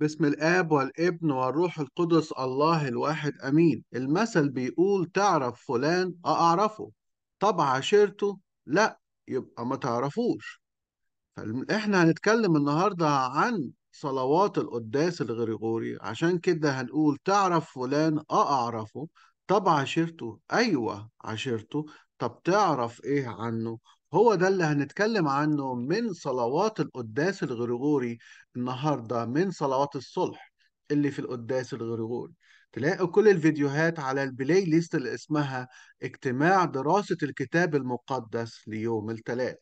باسم الآب والابن والروح القدس الله الواحد أمين المثل بيقول تعرف فلان آه، أعرفه طب عشرته لا يبقى ما تعرفوش فإحنا هنتكلم النهاردة عن صلوات القداس الغريغوري عشان كده هنقول تعرف فلان آه، اعرفه طب عشرته ايوه عشرته طب تعرف ايه عنه هو ده اللي هنتكلم عنه من صلوات القداس الغريغوري النهارده من صلوات الصلح اللي في القداس الغريغوري تلاقوا كل الفيديوهات على البلاي ليست اللي اسمها اجتماع دراسة الكتاب المقدس ليوم الثلاث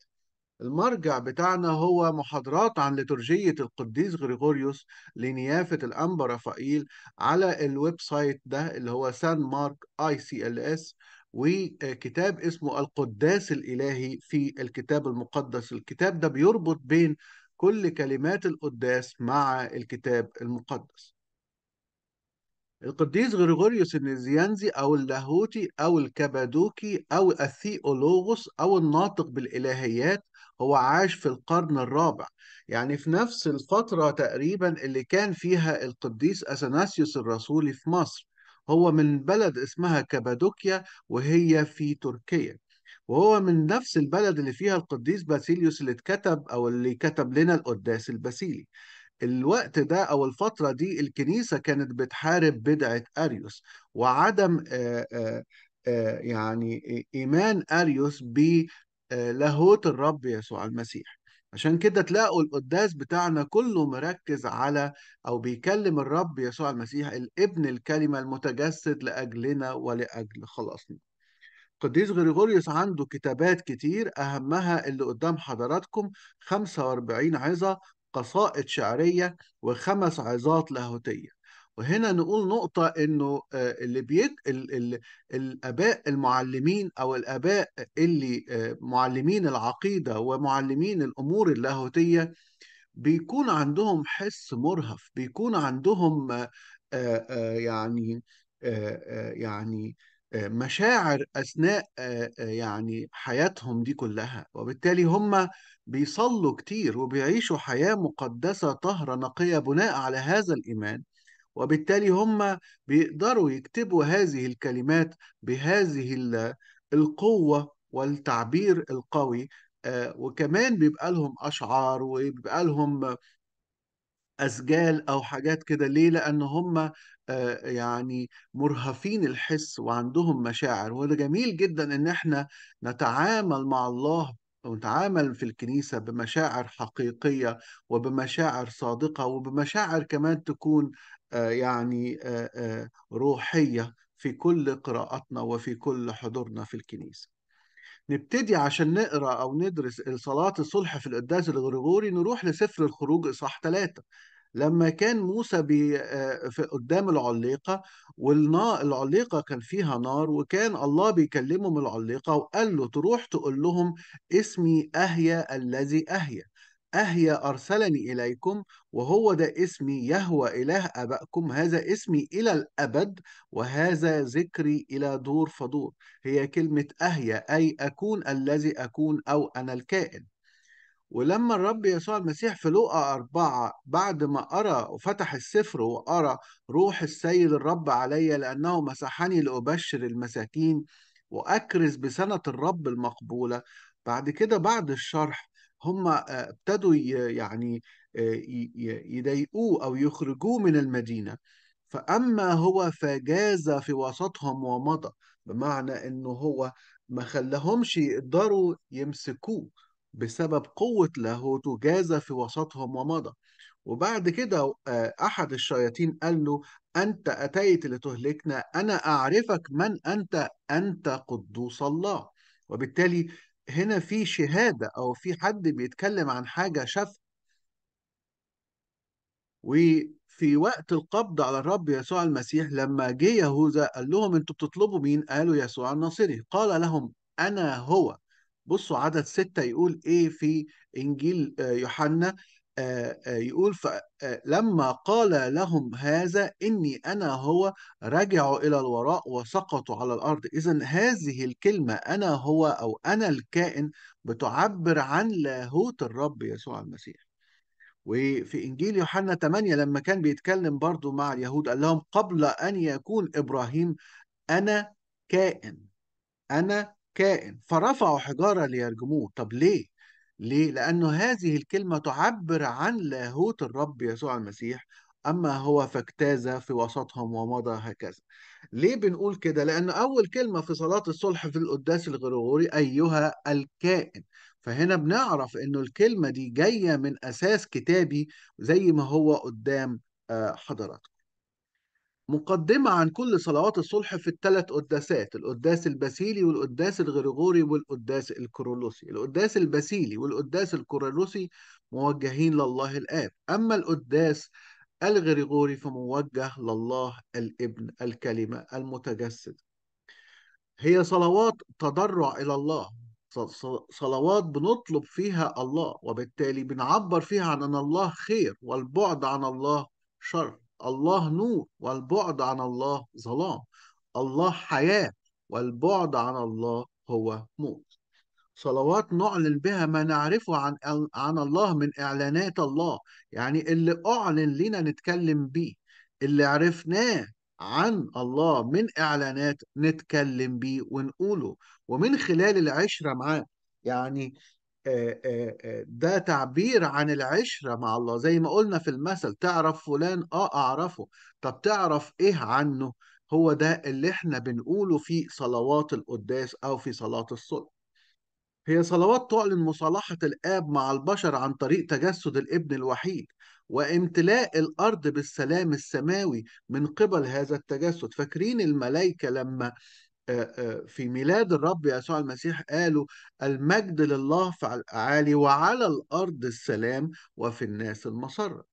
المرجع بتاعنا هو محاضرات عن لترجية القديس غريغوريوس لنيافة الأنبا رفائيل على الويب سايت ده اللي هو سان مارك اي سي ال اس وكتاب اسمه القداس الإلهي في الكتاب المقدس الكتاب ده بيربط بين كل كلمات القداس مع الكتاب المقدس القديس غريغوريوس النزيانزي أو اللاهوتي أو الكبادوكي أو الثيولوغوس أو الناطق بالإلهيات هو عاش في القرن الرابع يعني في نفس الفترة تقريبا اللي كان فيها القديس أثناسيوس الرسولي في مصر هو من بلد اسمها كابادوكيا وهي في تركيا وهو من نفس البلد اللي فيها القديس باسيليوس اللي اتكتب او اللي كتب لنا القداس الباسيلي الوقت ده او الفتره دي الكنيسه كانت بتحارب بدعه اريوس وعدم آآ آه، آآ آه، آه، يعني ايمان اريوس بلاهوت الرب يسوع المسيح عشان كده تلاقوا القداس بتاعنا كله مركز على او بيكلم الرب يسوع المسيح الابن الكلمه المتجسد لاجلنا ولاجل خلاصنا. قديس غريغوريوس عنده كتابات كتير اهمها اللي قدام حضراتكم 45 عظه قصائد شعريه وخمس عظات لاهوتيه. وهنا نقول نقطة إنه آه، اللي بيد ال... ال... الآباء المعلمين أو الآباء اللي آه، معلمين العقيدة ومعلمين الأمور اللاهوتية بيكون عندهم حس مرهف بيكون عندهم آه، يعني يعني مشاعر اثناء يعني حياتهم دي كلها وبالتالي هم بيصلوا كتير وبيعيشوا حياه مقدسه طاهره نقيه بناء على هذا الايمان وبالتالي هم بيقدروا يكتبوا هذه الكلمات بهذه القوة والتعبير القوي آه، وكمان بيبقى لهم أشعار وبيبقى لهم أسجال أو حاجات كده ليه؟ لأن هم آه، يعني مرهفين الحس وعندهم مشاعر وده جميل جدا إن إحنا نتعامل مع الله ونتعامل في الكنيسة بمشاعر حقيقية وبمشاعر صادقة وبمشاعر كمان تكون آه، يعني آه، آه، روحية في كل قراءتنا وفي كل حضورنا في الكنيسة نبتدي عشان نقرا او ندرس صلاه الصلح في القداس الغريغوري نروح لسفر الخروج اصحاح ثلاثه لما كان موسى بي في قدام العليقه والعليقه كان فيها نار وكان الله بيكلمهم العليقه وقال له تروح تقول لهم اسمي اهيا الذي اهيا أهي أرسلني إليكم وهو ده اسمي يهوى إله أبائكم هذا اسمي إلى الأبد وهذا ذكري إلى دور فدور هي كلمة أهي أي أكون الذي أكون أو أنا الكائن ولما الرب يسوع المسيح في لوقا أربعة بعد ما أرى وفتح السفر وأرى روح السيد الرب علي لأنه مسحني لأبشر المساكين وأكرز بسنة الرب المقبولة بعد كده بعد الشرح هم آه، ابتدوا يعني آه، يضايقوه أو يخرجوه من المدينة فأما هو فجاز في وسطهم ومضى بمعنى أنه هو ما خلاهمش يقدروا يمسكوه بسبب قوة لاهوته جاز في وسطهم ومضى وبعد كده آه، أحد الشياطين قال له أنت أتيت لتهلكنا أنا أعرفك من أنت أنت قدوس الله وبالتالي هنا في شهادة أو في حد بيتكلم عن حاجة شافها وفي وقت القبض على الرب يسوع المسيح لما جه يهوذا قال لهم انتوا بتطلبوا مين؟ قالوا يسوع الناصري قال لهم أنا هو بصوا عدد ستة يقول إيه في إنجيل آه، يوحنا آه، آه، يقول فلما آه، قال لهم هذا إني أنا هو رجعوا إلى الوراء وسقطوا على الأرض إذا هذه الكلمة أنا هو أو أنا الكائن بتعبر عن لاهوت الرب يسوع المسيح وفي إنجيل يوحنا 8 لما كان بيتكلم برضو مع اليهود قال لهم قبل أن يكون إبراهيم أنا كائن أنا كائن فرفعوا حجارة ليرجموه طب ليه؟ ليه؟ لأنه هذه الكلمة تعبر عن لاهوت الرب يسوع المسيح أما هو فاجتاز في وسطهم ومضى هكذا ليه بنقول كده؟ لأن أول كلمة في صلاة الصلح في القداس الغريغوري أيها الكائن فهنا بنعرف أنه الكلمة دي جاية من أساس كتابي زي ما هو قدام آه، حضراتكم مقدمة عن كل صلوات الصلح في الثلاث قداسات القداس الباسيلي والقداس الغريغوري والقداس الكرولوسي القداس الباسيلي والقداس الكرولوسي موجهين لله الآب أما القداس الغريغوري فموجه لله الابن الكلمة المتجسد هي صلوات تضرع إلى الله صلوات بنطلب فيها الله وبالتالي بنعبر فيها عن أن الله خير والبعد عن الله شر الله نور والبعد عن الله ظلام الله حياة والبعد عن الله هو موت صلوات نعلن بها ما نعرفه عن عن الله من إعلانات الله يعني اللي أعلن لنا نتكلم بيه اللي عرفناه عن الله من إعلانات نتكلم بيه ونقوله ومن خلال العشرة معاه يعني آه، آه، آه، ده تعبير عن العشرة مع الله زي ما قلنا في المثل تعرف فلان اه اعرفه طب تعرف ايه عنه هو ده اللي احنا بنقوله في صلوات القداس او في صلاة الصلح هي صلوات تعلن مصالحة الآب مع البشر عن طريق تجسد الابن الوحيد وامتلاء الأرض بالسلام السماوي من قبل هذا التجسد فاكرين الملائكة لما آه، آه، في ميلاد الرب يسوع المسيح قالوا المجد لله في الأعالي وعلى الأرض السلام وفي الناس المسرة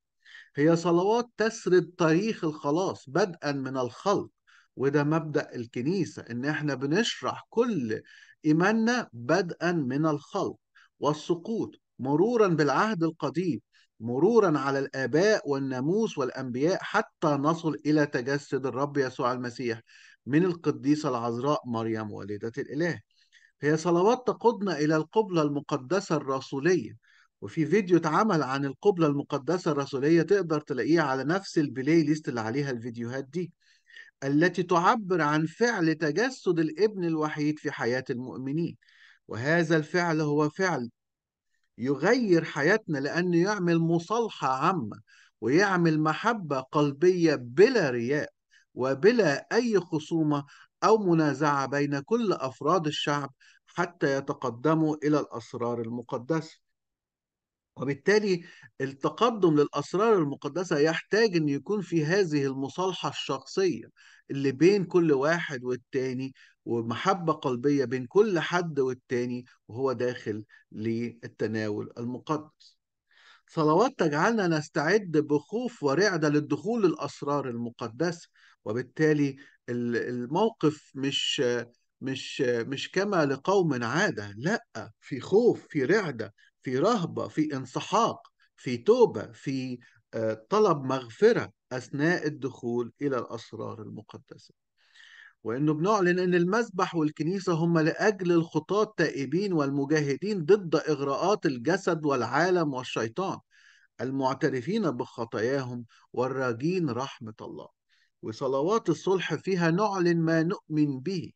هي صلوات تسرد تاريخ الخلاص بدءا من الخلق وده مبدأ الكنيسة إن إحنا بنشرح كل إيماننا بدءا من الخلق والسقوط مرورا بالعهد القديم مرورا على الآباء والناموس والأنبياء حتى نصل إلى تجسد الرب يسوع المسيح من القديسة العذراء مريم والدة الإله هي صلوات تقودنا إلى القبلة المقدسة الرسولية وفي فيديو اتعمل عن القبلة المقدسة الرسولية تقدر تلاقيه على نفس البلاي ليست اللي عليها الفيديوهات دي التي تعبر عن فعل تجسد الابن الوحيد في حياة المؤمنين وهذا الفعل هو فعل يغير حياتنا لأنه يعمل مصالحة عامة ويعمل محبة قلبية بلا رياء وبلا أي خصومة أو منازعة بين كل أفراد الشعب حتى يتقدموا إلى الأسرار المقدسة وبالتالي التقدم للأسرار المقدسة يحتاج أن يكون في هذه المصالحة الشخصية اللي بين كل واحد والتاني ومحبة قلبية بين كل حد والتاني وهو داخل للتناول المقدس صلوات تجعلنا نستعد بخوف ورعدة للدخول للأسرار المقدسة وبالتالي الموقف مش مش مش كما لقوم عادة لا في خوف في رعدة في رهبة في انسحاق في توبة في آه، طلب مغفرة أثناء الدخول إلى الأسرار المقدسة وانه بنعلن ان المذبح والكنيسه هم لاجل الخطاة التائبين والمجاهدين ضد اغراءات الجسد والعالم والشيطان المعترفين بخطاياهم والراجين رحمه الله وصلوات الصلح فيها نعلن ما نؤمن به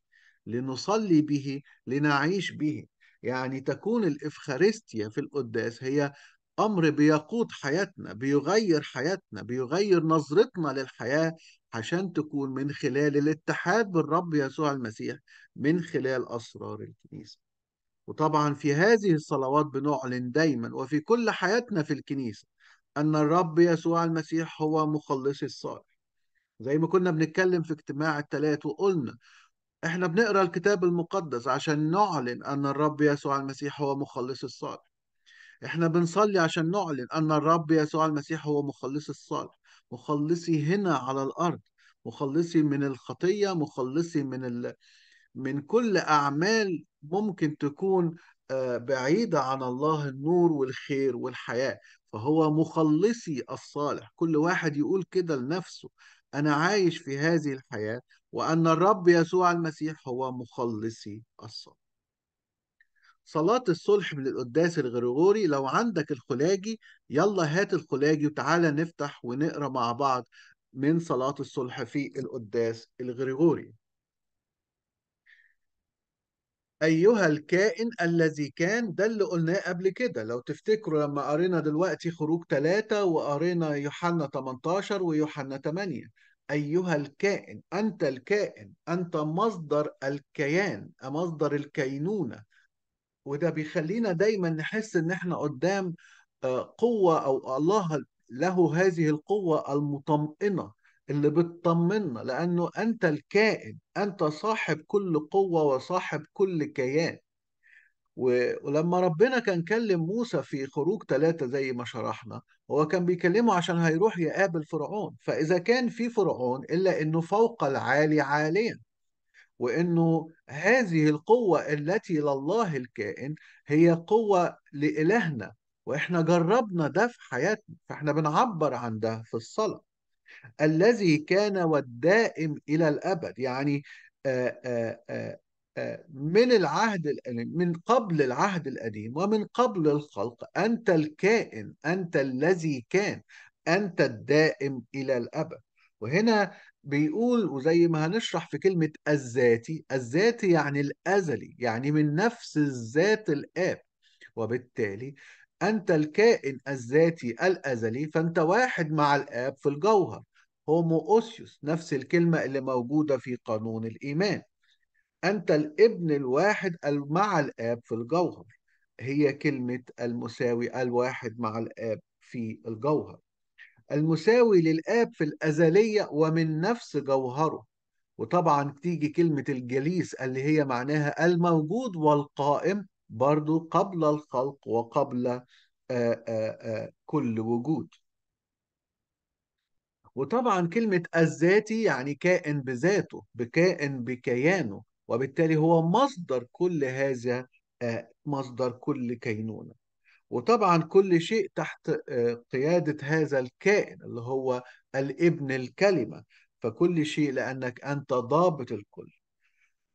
لنصلي به لنعيش به يعني تكون الإفخارستيا في القداس هي أمر بيقود حياتنا بيغير حياتنا بيغير نظرتنا للحياة عشان تكون من خلال الاتحاد بالرب يسوع المسيح من خلال أسرار الكنيسة وطبعا في هذه الصلوات بنعلن دايما وفي كل حياتنا في الكنيسة أن الرب يسوع المسيح هو مخلصي الصالح زي ما كنا بنتكلم في اجتماع الثلاث وقلنا احنا بنقرا الكتاب المقدس عشان نعلن ان الرب يسوع المسيح هو مخلص الصالح احنا بنصلي عشان نعلن ان الرب يسوع المسيح هو مخلص الصالح مخلصي هنا على الارض مخلصي من الخطيه مخلصي من ال... من كل اعمال ممكن تكون آه، بعيده عن الله النور والخير والحياه فهو مخلصي الصالح كل واحد يقول كده لنفسه انا عايش في هذه الحياه وان الرب يسوع المسيح هو مخلصي الصالح صلاة الصلح من القداس الغريغوري لو عندك الخلاجي يلا هات الخلاجي وتعالى نفتح ونقرا مع بعض من صلاة الصلح في القداس الغريغوري أيها الكائن الذي كان ده اللي قلناه قبل كده لو تفتكروا لما قرينا دلوقتي خروج ثلاثة وقرينا يوحنا 18 ويوحنا 8 أيها الكائن أنت الكائن أنت مصدر الكيان مصدر الكينونة وده بيخلينا دايما نحس ان احنا قدام آه، قوه او الله له هذه القوه المطمئنه اللي بتطمنا لانه انت الكائن انت صاحب كل قوه وصاحب كل كيان ولما ربنا كان كلم موسى في خروج ثلاثة زي ما شرحنا هو كان بيكلمه عشان هيروح يقابل فرعون فإذا كان في فرعون إلا أنه فوق العالي عاليا وانه هذه القوه التي لله الكائن هي قوه لالهنا واحنا جربنا ده في حياتنا فاحنا بنعبر عن ده في الصلاه الذي كان والدائم الى الابد يعني آآ آه، آآ آه، آه، من العهد من قبل العهد القديم ومن قبل الخلق انت الكائن انت الذي كان انت الدائم الى الابد وهنا بيقول وزي ما هنشرح في كلمة الذاتي الذاتي يعني الأزلي يعني من نفس الذات الآب وبالتالي أنت الكائن الذاتي الأزلي فأنت واحد مع الآب في الجوهر هومو أوسيوس نفس الكلمة اللي موجودة في قانون الإيمان أنت الابن الواحد مع الآب في الجوهر هي كلمة المساوي الواحد مع الآب في الجوهر المساوي للآب في الأزلية ومن نفس جوهره وطبعا تيجي كلمة الجليس اللي هي معناها الموجود والقائم برضو قبل الخلق وقبل آآ آه، آآ آه، آه، كل وجود وطبعا كلمة الذاتي يعني كائن بذاته بكائن بكيانه وبالتالي هو مصدر كل هذا مصدر كل كينونة وطبعا كل شيء تحت آه، قيادة هذا الكائن اللي هو الابن الكلمة فكل شيء لأنك أنت ضابط الكل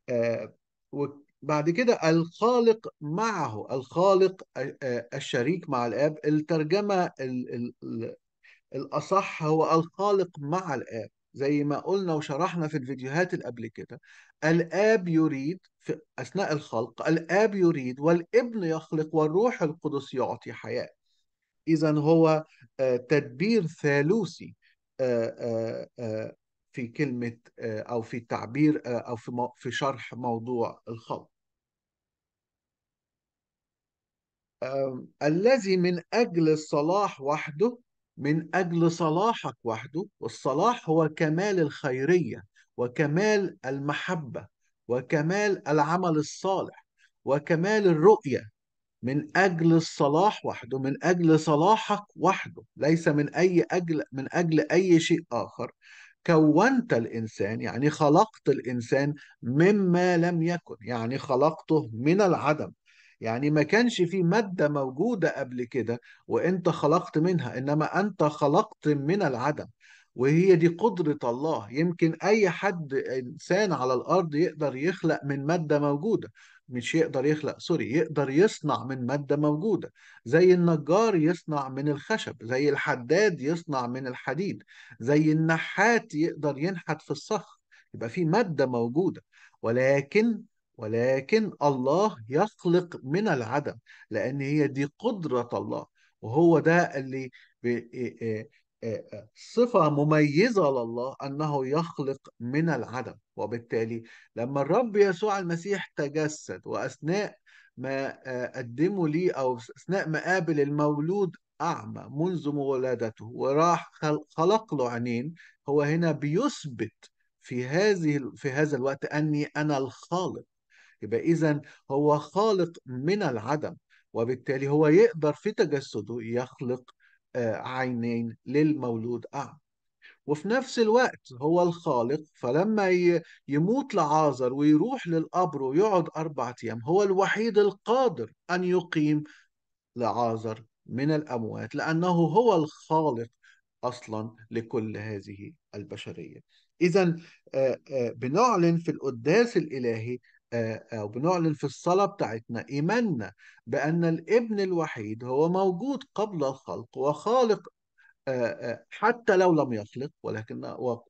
آه، وبعد كده الخالق معه الخالق آه، الشريك مع الآب الترجمة الأصح هو الخالق مع الآب زي ما قلنا وشرحنا في الفيديوهات اللي قبل كده الآب يريد في أثناء الخلق الآب يريد والابن يخلق والروح القدس يعطي حياة إذا هو آه، تدبير ثالوثي آه، آه، في كلمة أو في تعبير أو في في شرح موضوع الخلق الذي من أجل الصلاح وحده من أجل صلاحك وحده والصلاح هو كمال الخيرية وكمال المحبة وكمال العمل الصالح وكمال الرؤية من أجل الصلاح وحده من أجل صلاحك وحده ليس من أي أجل من أجل أي شيء آخر كونت الإنسان يعني خلقت الإنسان مما لم يكن يعني خلقته من العدم يعني ما كانش في مادة موجودة قبل كده وانت خلقت منها انما انت خلقت من العدم وهي دي قدرة الله يمكن اي حد انسان على الارض يقدر يخلق من مادة موجودة مش يقدر يخلق سوري يقدر يصنع من مادة موجودة زي النجار يصنع من الخشب زي الحداد يصنع من الحديد زي النحات يقدر ينحت في الصخر يبقى في مادة موجودة ولكن ولكن الله يخلق من العدم لأن هي دي قدرة الله وهو ده اللي صفة مميزة لله أنه يخلق من العدم وبالتالي لما الرب يسوع المسيح تجسد وأثناء ما آه، قدمه لي أو أثناء ما قابل المولود أعمى منذ مولادته وراح خلق له عينين هو هنا بيثبت في هذه في هذا الوقت أني أنا الخالق يبقى إذا هو خالق من العدم وبالتالي هو يقدر في تجسده يخلق آه، عينين للمولود أعمى وفي نفس الوقت هو الخالق فلما يموت لعازر ويروح للقبر ويقعد أربعة أيام هو الوحيد القادر أن يقيم لعازر من الأموات لأنه هو الخالق أصلا لكل هذه البشرية إذا آه، آه، بنعلن في القداس الإلهي أو آه، آه، بنعلن في الصلاة بتاعتنا إيماننا بأن الابن الوحيد هو موجود قبل الخلق وخالق آه، حتى لو لم يخلق ولكن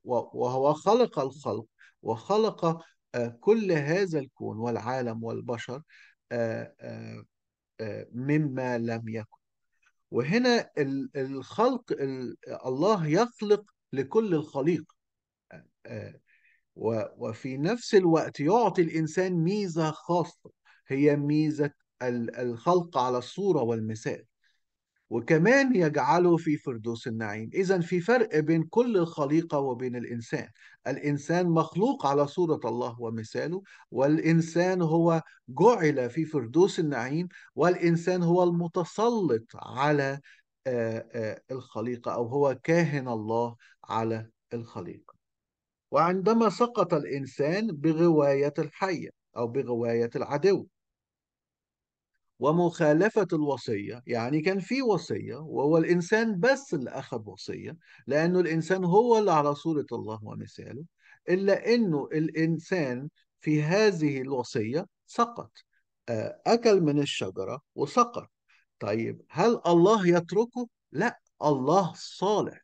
وهو خلق الخلق وخلق كل هذا الكون والعالم والبشر مما لم يكن وهنا الخلق الله يخلق لكل الخليق وفي نفس الوقت يعطي الإنسان ميزة خاصة هي ميزة الخلق على الصورة والمثال وكمان يجعله في فردوس النعيم إذا في فرق بين كل الخليقة وبين الإنسان الإنسان مخلوق على صورة الله ومثاله والإنسان هو جعل في فردوس النعيم والإنسان هو المتسلط على آه، آه، الخليقة أو هو كاهن الله على الخليقة وعندما سقط الإنسان بغواية الحية أو بغواية العدو ومخالفة الوصية يعني كان في وصية وهو الإنسان بس اللي أخذ وصية لأنه الإنسان هو اللي على صورة الله ومثاله إلا أنه الإنسان في هذه الوصية سقط آه، أكل من الشجرة وسقط طيب هل الله يتركه؟ لا الله صالح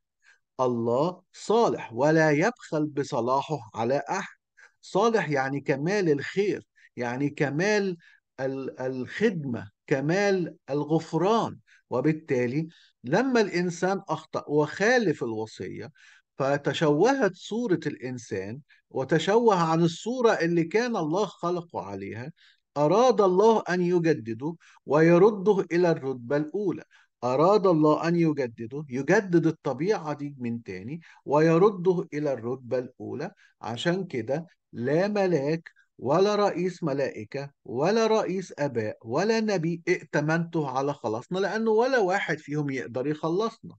الله صالح ولا يبخل بصلاحه على أحد صالح يعني كمال الخير يعني كمال الخدمة كمال الغفران وبالتالي لما الإنسان أخطأ وخالف الوصية فتشوهت صورة الإنسان وتشوه عن الصورة اللي كان الله خلقه عليها أراد الله أن يجدده ويرده إلى الرتبة الأولى أراد الله أن يجدده يجدد الطبيعة دي من تاني ويرده إلى الرتبة الأولى عشان كده لا ملاك ولا رئيس ملائكة ولا رئيس آباء ولا نبي ائتمنته على خلاصنا لأنه ولا واحد فيهم يقدر يخلصنا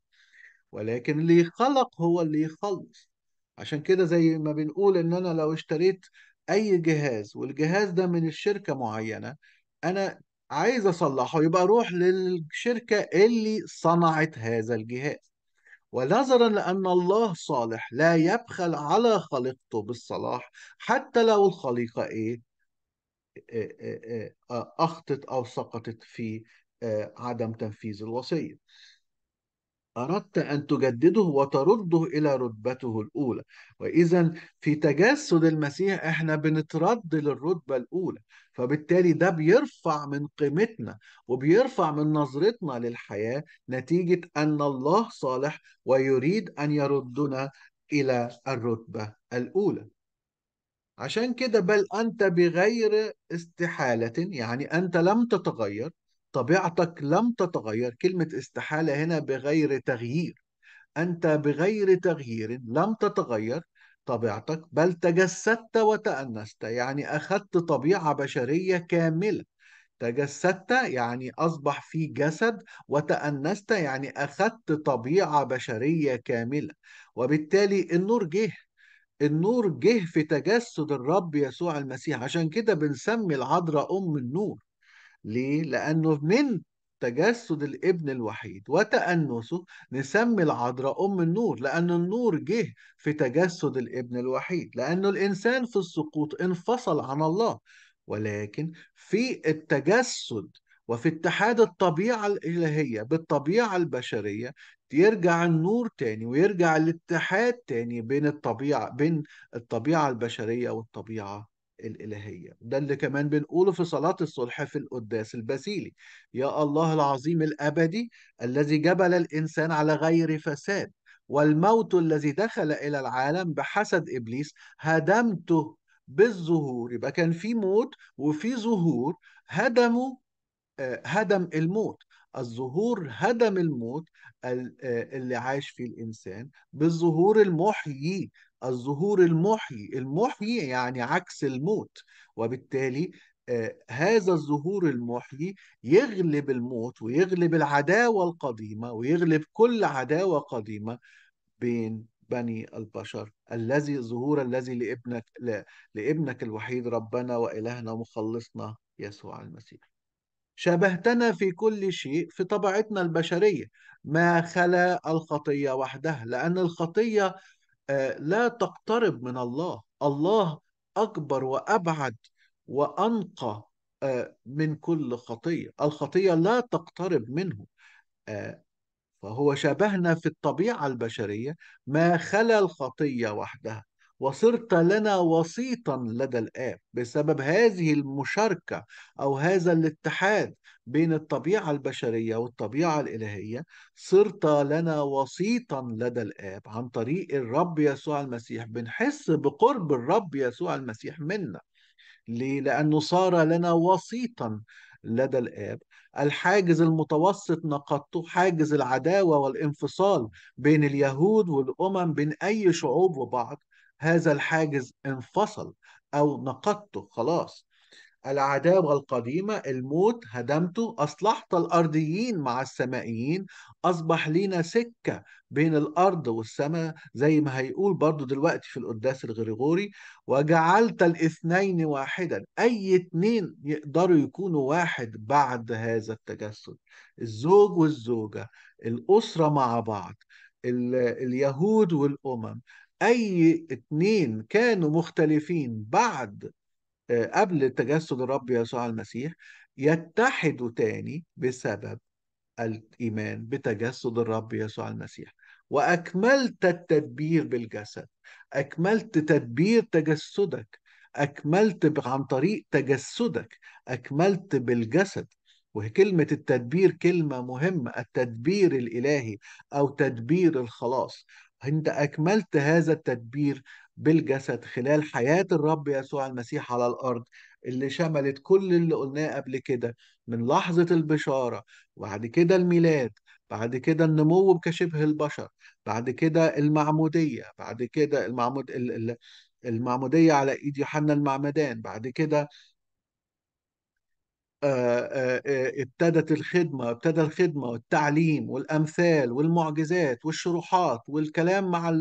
ولكن اللي خلق هو اللي يخلص عشان كده زي ما بنقول إن أنا لو اشتريت أي جهاز والجهاز ده من الشركة معينة أنا عايز اصلحه يبقى اروح للشركه اللي صنعت هذا الجهاز ونظرا لان الله صالح لا يبخل على خليقته بالصلاح حتى لو الخليقه ايه, إيه،, إيه،, إيه، اخطت او سقطت في آه، عدم تنفيذ الوصيه أردت أن تجدده وترده إلى رتبته الأولى وإذا في تجسد المسيح إحنا بنترد للرتبة الأولى فبالتالي ده بيرفع من قيمتنا وبيرفع من نظرتنا للحياة نتيجة أن الله صالح ويريد أن يردنا إلى الرتبة الأولى عشان كده بل أنت بغير استحالة يعني أنت لم تتغير طبيعتك لم تتغير كلمة استحالة هنا بغير تغيير أنت بغير تغيير لم تتغير طبيعتك بل تجسدت وتأنست يعني أخذت طبيعة بشرية كاملة تجسدت يعني أصبح في جسد وتأنست يعني أخذت طبيعة بشرية كاملة وبالتالي النور جه النور جه في تجسد الرب يسوع المسيح عشان كده بنسمي العذراء أم النور ليه؟ لأنه من تجسد الابن الوحيد وتأنسه نسمي العذراء أم النور لأن النور جه في تجسد الابن الوحيد لأنه الإنسان في السقوط انفصل عن الله ولكن في التجسد وفي اتحاد الطبيعة الإلهية بالطبيعة البشرية يرجع النور تاني ويرجع الاتحاد تاني بين الطبيعة بين الطبيعة البشرية والطبيعة الإلهية ده اللي كمان بنقوله في صلاة الصلح في القداس البسيلي يا الله العظيم الأبدي الذي جبل الإنسان على غير فساد والموت الذي دخل إلى العالم بحسد إبليس هدمته بالظهور يبقى كان في موت وفي ظهور هدموا آه، هدم الموت الظهور هدم الموت آه، اللي عاش فيه الإنسان بالظهور المحيي الظهور المحيي المحيي يعني عكس الموت وبالتالي آه، هذا الظهور المحيي يغلب الموت ويغلب العداوة القديمة ويغلب كل عداوة قديمة بين بني البشر الذي ظهور الذي لابنك لابنك الوحيد ربنا وإلهنا ومخلصنا يسوع المسيح شبهتنا في كل شيء في طبيعتنا البشرية ما خلا الخطية وحدها لأن الخطية لا تقترب من الله الله أكبر وأبعد وأنقى آه، من كل خطية الخطية لا تقترب منه آه، فهو شبهنا في الطبيعة البشرية ما خلا الخطية وحدها وصرت لنا وسيطا لدى الآب بسبب هذه المشاركة أو هذا الاتحاد بين الطبيعة البشرية والطبيعة الإلهية صرت لنا وسيطا لدى الآب عن طريق الرب يسوع المسيح بنحس بقرب الرب يسوع المسيح منا ليه؟ لأنه صار لنا وسيطا لدى الآب الحاجز المتوسط نقضته حاجز العداوة والانفصال بين اليهود والأمم بين أي شعوب وبعض هذا الحاجز انفصل أو نقضته خلاص العداوة القديمة الموت هدمته أصلحت الأرضيين مع السمائيين أصبح لينا سكة بين الأرض والسماء زي ما هيقول برضو دلوقتي في القداس الغريغوري وجعلت الاثنين واحدا أي اثنين يقدروا يكونوا واحد بعد هذا التجسد الزوج والزوجة الأسرة مع بعض اليهود والأمم اي اتنين كانوا مختلفين بعد آه، قبل تجسد الرب يسوع المسيح يتحدوا تاني بسبب الايمان بتجسد الرب يسوع المسيح واكملت التدبير بالجسد اكملت تدبير تجسدك اكملت عن طريق تجسدك اكملت بالجسد وكلمة التدبير كلمة مهمة التدبير الإلهي أو تدبير الخلاص أنت أكملت هذا التدبير بالجسد خلال حياة الرب يسوع المسيح على الأرض اللي شملت كل اللي قلناه قبل كده من لحظة البشارة وبعد كده الميلاد بعد كده النمو كشبه البشر بعد كده المعمودية بعد كده المعمود المعمودية على إيد يوحنا المعمدان بعد كده آه، آه، آه، ابتدت الخدمة ابتدى الخدمة والتعليم والأمثال والمعجزات والشروحات والكلام مع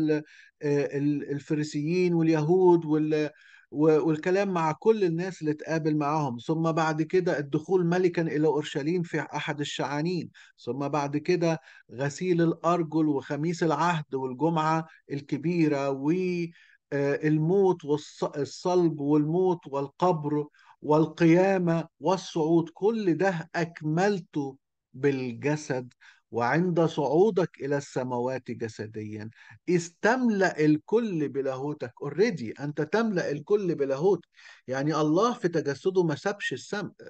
الفريسيين واليهود وال والكلام مع كل الناس اللي اتقابل معاهم ثم بعد كده الدخول ملكا إلى أورشليم في أحد الشعانين ثم بعد كده غسيل الأرجل وخميس العهد والجمعة الكبيرة والموت والصلب والموت والقبر والقيامة والصعود كل ده أكملته بالجسد وعند صعودك إلى السماوات جسديا استملأ الكل بلاهوتك اوريدي أنت تملأ الكل بلاهوت يعني الله في تجسده ما سابش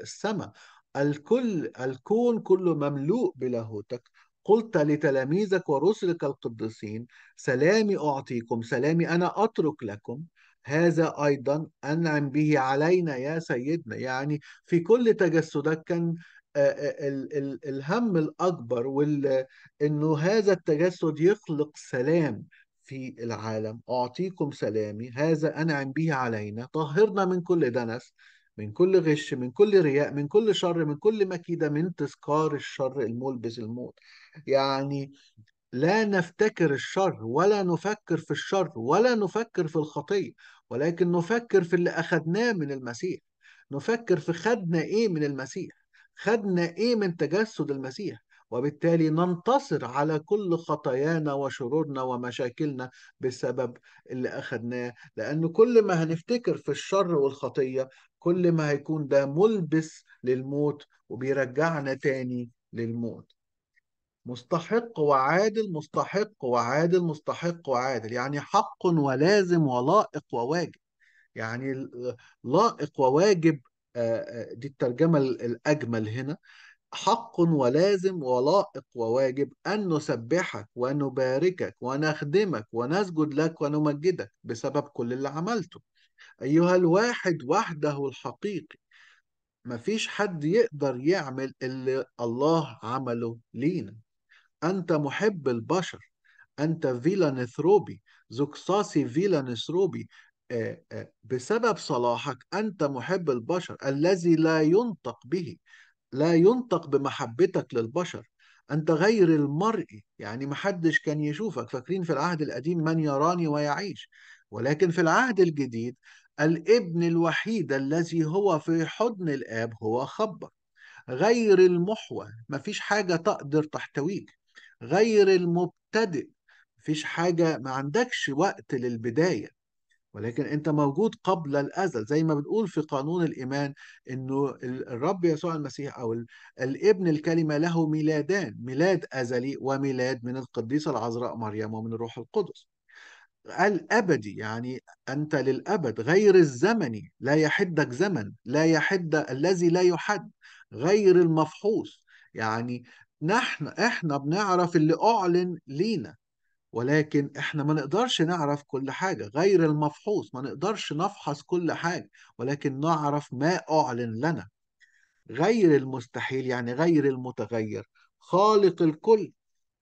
السماء الكل الكون كله مملوء بلاهوتك قلت لتلاميذك ورسلك القديسين سلامي أعطيكم سلامي أنا أترك لكم هذا أيضا أنعم به علينا يا سيدنا يعني في كل تجسدات كان آه، آه، الهم الأكبر وإنه هذا التجسد يخلق سلام في العالم أعطيكم سلامي هذا أنعم به علينا طهرنا من كل دنس من كل غش من كل رياء من كل شر من كل مكيدة من تذكار الشر الملبس الموت يعني لا نفتكر الشر ولا نفكر في الشر ولا نفكر في الخطية ولكن نفكر في اللي أخذناه من المسيح نفكر في خدنا إيه من المسيح خدنا إيه من تجسد المسيح وبالتالي ننتصر على كل خطايانا وشرورنا ومشاكلنا بسبب اللي أخدناه لأن كل ما هنفتكر في الشر والخطية كل ما هيكون ده ملبس للموت وبيرجعنا تاني للموت مستحق وعادل مستحق وعادل مستحق وعادل يعني حق ولازم ولائق وواجب يعني لائق وواجب دي الترجمة الأجمل هنا حق ولازم ولائق وواجب أن نسبحك ونباركك ونخدمك ونسجد لك ونمجدك بسبب كل اللي عملته أيها الواحد وحده الحقيقي مفيش حد يقدر يعمل اللي الله عمله لينا أنت محب البشر أنت زكساسي فيلا نثروبي آه، آه، بسبب صلاحك أنت محب البشر الذي لا ينطق به لا ينطق بمحبتك للبشر أنت غير المرئي يعني محدش كان يشوفك فاكرين في العهد القديم من يراني ويعيش ولكن في العهد الجديد الابن الوحيد الذي هو في حضن الآب هو خبر غير المحور مفيش حاجة تقدر تحتويك غير المبتدئ مفيش حاجة ما عندكش وقت للبداية ولكن انت موجود قبل الازل زي ما بنقول في قانون الايمان انه الرب يسوع المسيح او الابن الكلمه له ميلادان ميلاد ازلي وميلاد من القديسه العذراء مريم ومن الروح القدس الابدي يعني انت للابد غير الزمني لا يحدك زمن لا يحد الذي لا يحد غير المفحوص يعني نحن احنا بنعرف اللي اعلن لينا ولكن احنا ما نقدرش نعرف كل حاجه غير المفحوص ما نقدرش نفحص كل حاجه ولكن نعرف ما اعلن لنا غير المستحيل يعني غير المتغير خالق الكل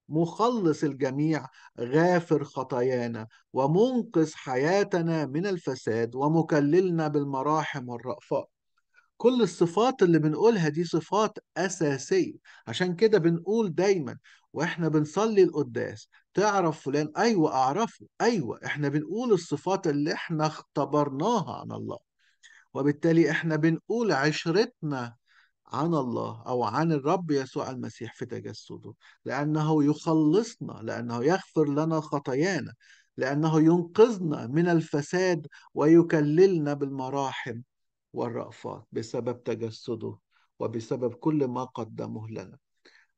مخلص الجميع غافر خطايانا ومنقذ حياتنا من الفساد ومكللنا بالمراحم والرأفات كل الصفات اللي بنقولها دي صفات أساسية عشان كده بنقول دايما واحنا بنصلي القداس تعرف فلان ايوه اعرفه ايوه احنا بنقول الصفات اللي احنا اختبرناها عن الله وبالتالي احنا بنقول عشرتنا عن الله او عن الرب يسوع المسيح في تجسده لانه يخلصنا لانه يغفر لنا خطايانا لانه ينقذنا من الفساد ويكللنا بالمراحم والرأفات بسبب تجسده وبسبب كل ما قدمه لنا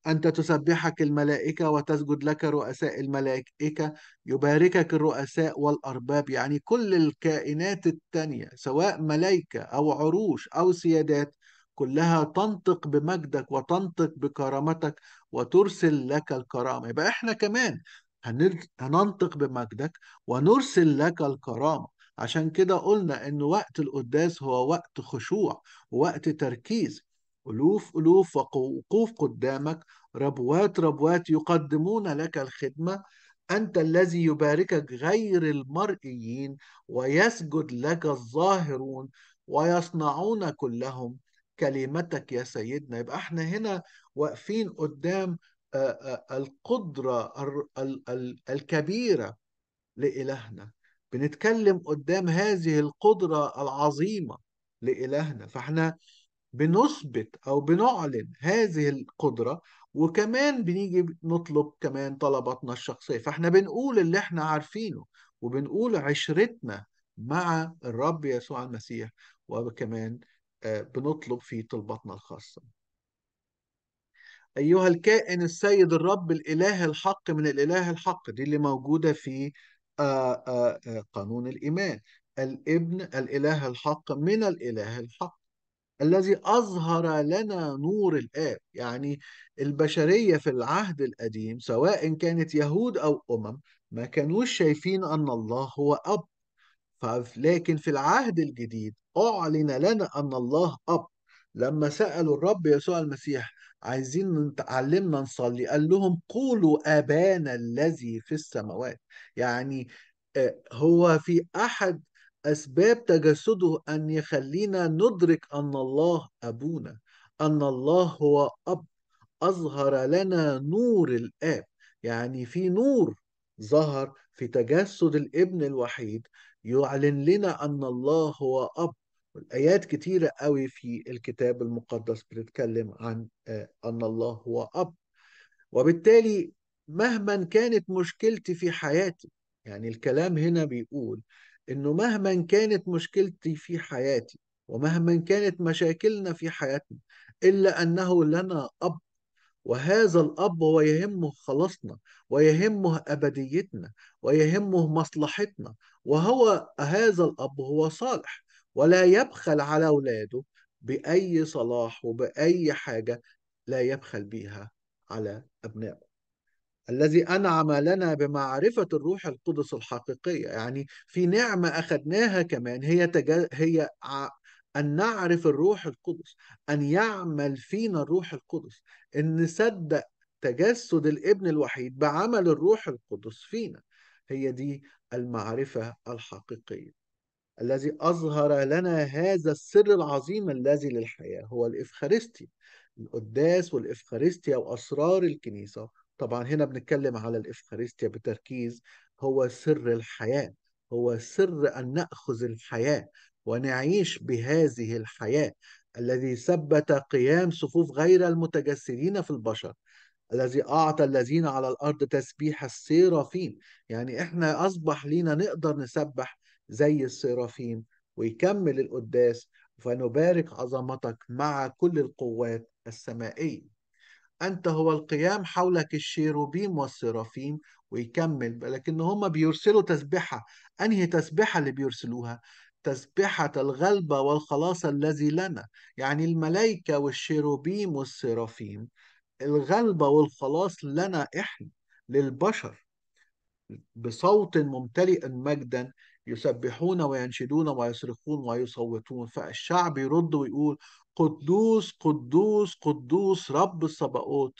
أنت تسبحك الملائكة وتسجد لك رؤساء الملائكة يباركك الرؤساء والأرباب يعني كل الكائنات التانية سواء ملائكة أو عروش أو سيادات كلها تنطق بمجدك وتنطق بكرامتك وترسل لك الكرامة يبقى إحنا كمان هننطق بمجدك ونرسل لك الكرامة عشان كده قلنا ان وقت القداس هو وقت خشوع ووقت تركيز ألوف ألوف وقوف قدامك ربوات ربوات يقدمون لك الخدمة أنت الذي يباركك غير المرئيين ويسجد لك الظاهرون ويصنعون كلهم كلمتك يا سيدنا يبقى احنا هنا واقفين قدام القدرة الكبيرة لإلهنا بنتكلم قدام هذه القدرة العظيمة لإلهنا فاحنا بنثبت أو بنعلن هذه القدرة وكمان بنيجي نطلب كمان طلباتنا الشخصية فاحنا بنقول اللي احنا عارفينه وبنقول عشرتنا مع الرب يسوع المسيح وكمان آه، بنطلب في طلباتنا الخاصة أيها الكائن السيد الرب الإله الحق من الإله الحق دي اللي موجودة في آه، آه، آه، قانون الإيمان الابن الإله الحق من الإله الحق الذي أظهر لنا نور الآب يعني البشرية في العهد القديم سواء كانت يهود أو أمم ما كانوش شايفين أن الله هو أب لكن في العهد الجديد أعلن لنا أن الله أب لما سألوا الرب يسوع المسيح عايزين تعلمنا نصلي قال لهم قولوا أبانا الذي في السماوات يعني آه، هو في أحد أسباب تجسده أن يخلينا ندرك أن الله أبونا أن الله هو أب أظهر لنا نور الآب يعني في نور ظهر في تجسد الابن الوحيد يعلن لنا أن الله هو أب والآيات كتيرة قوي في الكتاب المقدس بتتكلم عن آه، أن الله هو أب وبالتالي مهما كانت مشكلتي في حياتي يعني الكلام هنا بيقول انه مهما كانت مشكلتي في حياتي ومهما كانت مشاكلنا في حياتنا الا انه لنا اب وهذا الاب هو يهمه خلاصنا ويهمه ابديتنا ويهمه مصلحتنا وهو هذا الاب هو صالح ولا يبخل على أولاده بأي صلاح وبأي حاجة لا يبخل بيها على أبنائه الذي أنعم لنا بمعرفة الروح القدس الحقيقية يعني في نعمة أخذناها كمان هي, تجل هي أن نعرف الروح القدس أن يعمل فينا الروح القدس أن نصدق تجسد الابن الوحيد بعمل الروح القدس فينا هي دي المعرفة الحقيقية الذي أظهر لنا هذا السر العظيم الذي للحياة هو الإفخارستي القداس والإفخارستيا وأسرار الكنيسة طبعا هنا بنتكلم على الإفخارستيا بتركيز هو سر الحياة هو سر أن نأخذ الحياة ونعيش بهذه الحياة الذي ثبت قيام صفوف غير المتجسدين في البشر الذي أعطى الذين على الأرض تسبيح السيرافين يعني إحنا أصبح لينا نقدر نسبح زي السرافيم ويكمل القداس فنبارك عظمتك مع كل القوات السمائية أنت هو القيام حولك الشيروبيم والسرافيم ويكمل لكن هم بيرسلوا تسبحة أنهي تسبحة اللي بيرسلوها تسبحة الغلبة والخلاص الذي لنا يعني الملائكة والشيروبيم والسرافيم الغلبة والخلاص لنا إحنا للبشر بصوت ممتلئ مجدا يسبحون وينشدون ويصرخون ويصوتون فالشعب يرد ويقول قدوس قدوس قدوس رب الصباؤوت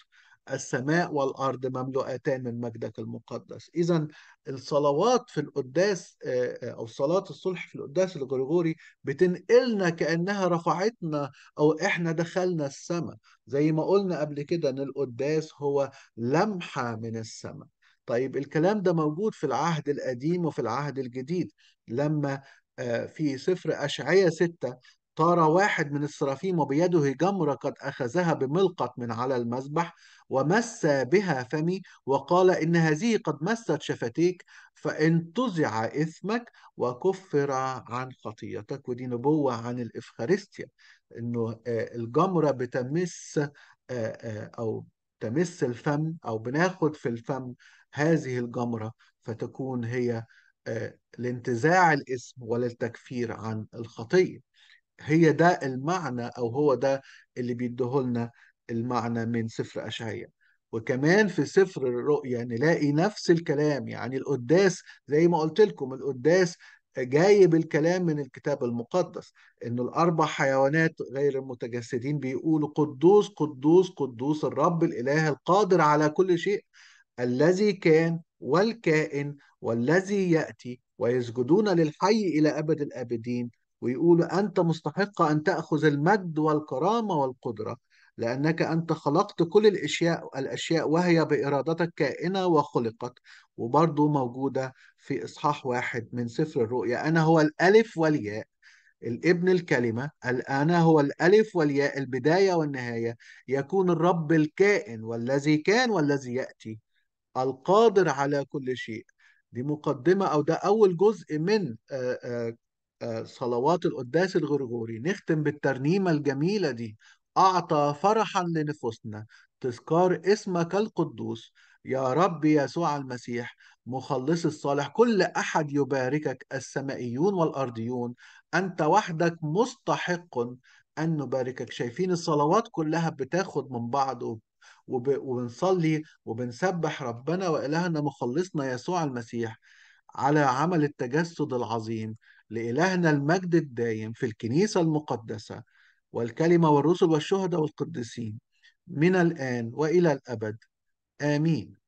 السماء والارض مملوءتان من مجدك المقدس اذا الصلوات في القداس آه، آه، او صلاه الصلح في القداس الغريغوري بتنقلنا كانها رفعتنا او احنا دخلنا السماء زي ما قلنا قبل كده ان القداس هو لمحه من السماء طيب الكلام ده موجود في العهد القديم وفي العهد الجديد لما آه، في سفر أشعية ستة طار واحد من السرافيم وبيده جمرة قد أخذها بملقط من على المذبح ومس بها فمي وقال إن هذه قد مست شفتيك فإن تزع إثمك وكفر عن خطيتك ودي نبوة عن الإفخارستيا إنه آه، الجمرة بتمس آه، أو تمس الفم أو بناخد في الفم هذه الجمرة فتكون هي آه، لانتزاع الاسم ولا التكفير عن الخطية هي ده المعنى أو هو ده اللي بيديهولنا المعنى من سفر أشعية وكمان في سفر الرؤيا نلاقي نفس الكلام يعني القداس زي ما قلت لكم القداس جايب الكلام من الكتاب المقدس ان الاربع حيوانات غير المتجسدين بيقولوا قدوس قدوس قدوس الرب الاله القادر على كل شيء الذي كان والكائن والذي يأتي ويسجدون للحي إلى أبد الآبدين ويقولوا أنت مستحق أن تأخذ المجد والكرامة والقدرة لأنك أنت خلقت كل الأشياء الأشياء وهي بإرادتك كائنة وخلقت وبرضه موجودة في إصحاح واحد من سفر الرؤيا أنا هو الألف والياء الابن الكلمة الآن هو الألف والياء البداية والنهاية يكون الرب الكائن والذي كان والذي يأتي القادر على كل شيء دي مقدمة أو ده أول جزء من آه، آه، آه، صلوات القداس الغرغوري نختم بالترنيمة الجميلة دي أعطى فرحا لنفوسنا تذكار اسمك القدوس يا رب يسوع المسيح مخلص الصالح كل أحد يباركك السمائيون والأرضيون أنت وحدك مستحق أن نباركك شايفين الصلوات كلها بتاخد من بعض وب... وبنصلي وبنسبح ربنا وإلهنا مخلصنا يسوع المسيح على عمل التجسد العظيم لإلهنا المجد الدايم في الكنيسة المقدسة والكلمة والرسل والشهداء والقديسين من الآن وإلى الأبد آمين